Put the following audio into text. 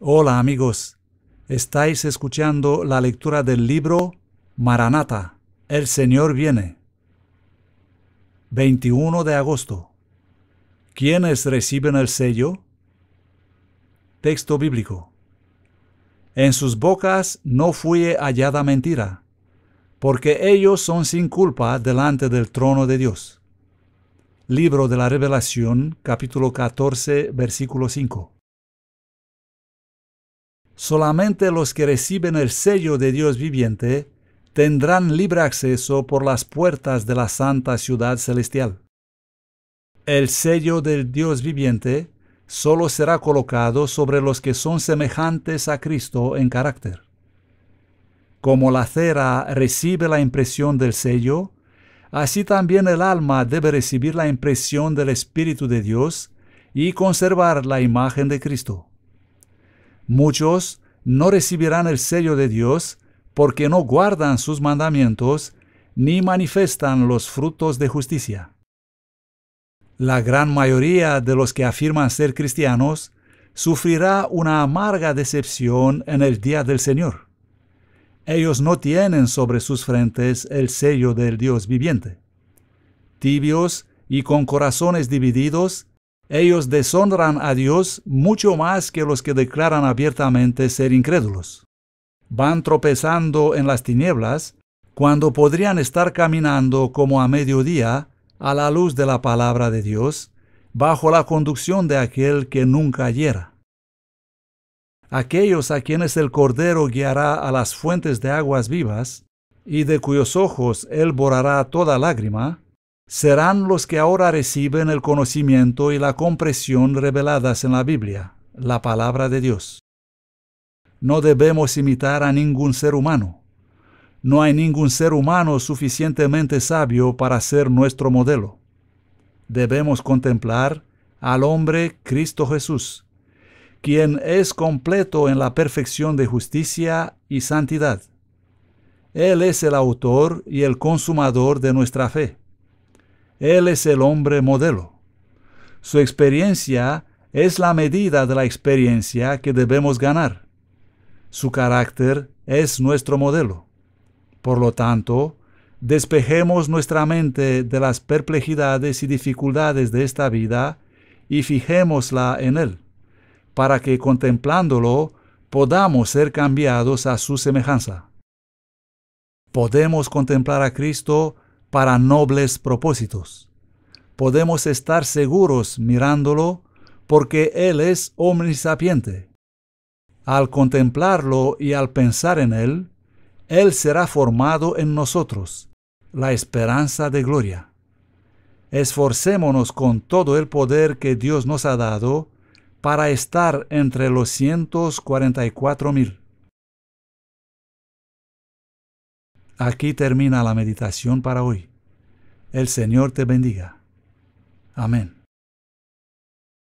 Hola amigos, estáis escuchando la lectura del libro Maranata, El Señor viene. 21 de agosto. ¿Quiénes reciben el sello? Texto bíblico. En sus bocas no fue hallada mentira, porque ellos son sin culpa delante del trono de Dios. Libro de la Revelación, capítulo 14, versículo 5 solamente los que reciben el sello de Dios viviente tendrán libre acceso por las puertas de la santa ciudad celestial. El sello del Dios viviente solo será colocado sobre los que son semejantes a Cristo en carácter. Como la cera recibe la impresión del sello, así también el alma debe recibir la impresión del Espíritu de Dios y conservar la imagen de Cristo. Muchos no recibirán el sello de Dios porque no guardan sus mandamientos ni manifiestan los frutos de justicia. La gran mayoría de los que afirman ser cristianos sufrirá una amarga decepción en el día del Señor. Ellos no tienen sobre sus frentes el sello del Dios viviente. Tibios y con corazones divididos, ellos deshonran a Dios mucho más que los que declaran abiertamente ser incrédulos. Van tropezando en las tinieblas cuando podrían estar caminando como a mediodía a la luz de la palabra de Dios, bajo la conducción de aquel que nunca hiera. Aquellos a quienes el Cordero guiará a las fuentes de aguas vivas, y de cuyos ojos él borará toda lágrima, serán los que ahora reciben el conocimiento y la comprensión reveladas en la Biblia, la palabra de Dios. No debemos imitar a ningún ser humano. No hay ningún ser humano suficientemente sabio para ser nuestro modelo. Debemos contemplar al hombre Cristo Jesús, quien es completo en la perfección de justicia y santidad. Él es el autor y el consumador de nuestra fe. Él es el hombre modelo. Su experiencia es la medida de la experiencia que debemos ganar. Su carácter es nuestro modelo. Por lo tanto, despejemos nuestra mente de las perplejidades y dificultades de esta vida y fijémosla en Él, para que contemplándolo podamos ser cambiados a su semejanza. Podemos contemplar a Cristo para nobles propósitos. Podemos estar seguros mirándolo porque Él es omnisapiente. Al contemplarlo y al pensar en Él, Él será formado en nosotros, la esperanza de gloria. Esforcémonos con todo el poder que Dios nos ha dado para estar entre los 144 mil. Aquí termina la meditación para hoy. El Señor te bendiga. Amén.